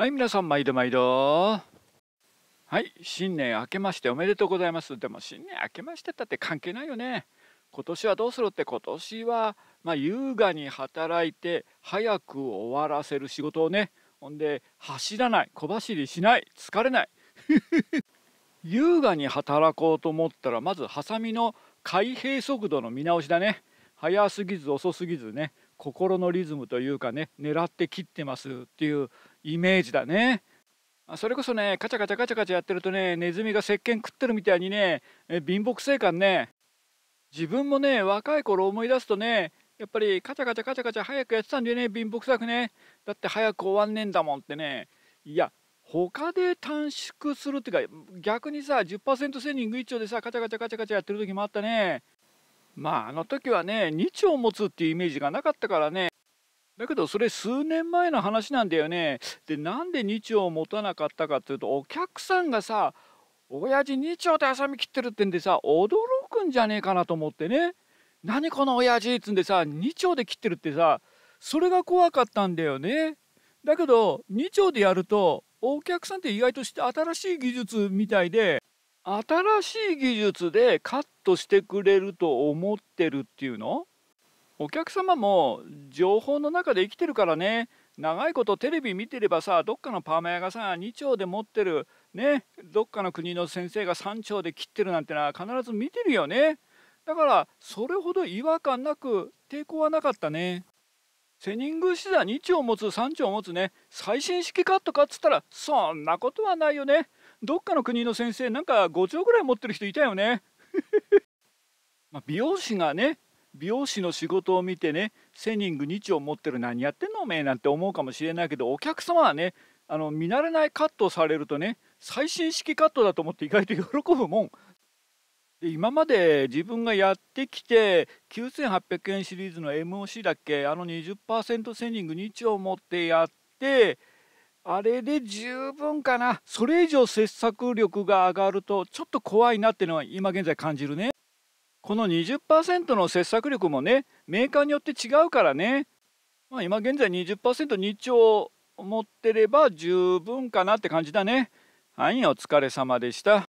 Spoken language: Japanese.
はい皆さん毎度毎度はい新年明けましておめでとうございますでも新年明けましてたって関係ないよね今年はどうするって今年はまあ、優雅に働いて早く終わらせる仕事をねほんで走らない小走りしない疲れない 優雅に働こうと思ったらまずハサミの開閉速度の見直しだね早すぎず遅すぎずね心のリズムというかね狙って切ってますっていうイメージだね。それこそねカチャカチャカチャカチャやってるとねネズミが石鹸食ってるみたいにね貧乏生感ね自分もね若い頃思い出すとねやっぱりカチャカチャカチャカチャ早くやってたんだよね貧乏くさくねだって早く終わんねえんだもんってねいや他で短縮するっていうか逆にさ10%セーニング一丁でさカチャカチャカチャカチャやってる時もあったねまああの時はね2丁持つっていうイメージがなかったからねだけどそれ数年前の話なんだよねでなんで2丁持たなかったかっていうとお客さんがさ親父2丁でハサミ切ってるってんでさ驚くんじゃねえかなと思ってね何この親父っつんでさ2丁で切ってるってさそれが怖かったんだよねだけど2丁でやるとお客さんって意外として新しい技術みたいで新しい技術でカットしてくれると思ってるっていうのお客様も情報の中で生きてるからね長いことテレビ見てればさどっかのパーマ屋がさ2丁で持ってるねどっかの国の先生が3丁で切ってるなんてのは必ず見てるよねだからそれほど違和感なく抵抗はなかったねセニングシザー2丁持つ3丁持つね最新式カットかっつったらそんなことはないよねどっかの国の先生なんか5兆ぐらい持ってる人いたよね ま美容師がね美容師の仕事を見てねセニング2丁持ってる何やってんのおめえなんて思うかもしれないけどお客様はねあの見慣れないカットをされるとね最新式カットだと思って意外と喜ぶもん。で今まで自分がやってきて9800円シリーズの MOC だっけあの20%セニング2丁持ってやってあれで十分かなそれ以上切削力が上がるとちょっと怖いなってのは今現在感じるねこの20%の切削力もねメーカーによって違うからね、まあ、今現在 20%2 丁持ってれば十分かなって感じだねはいお疲れ様でした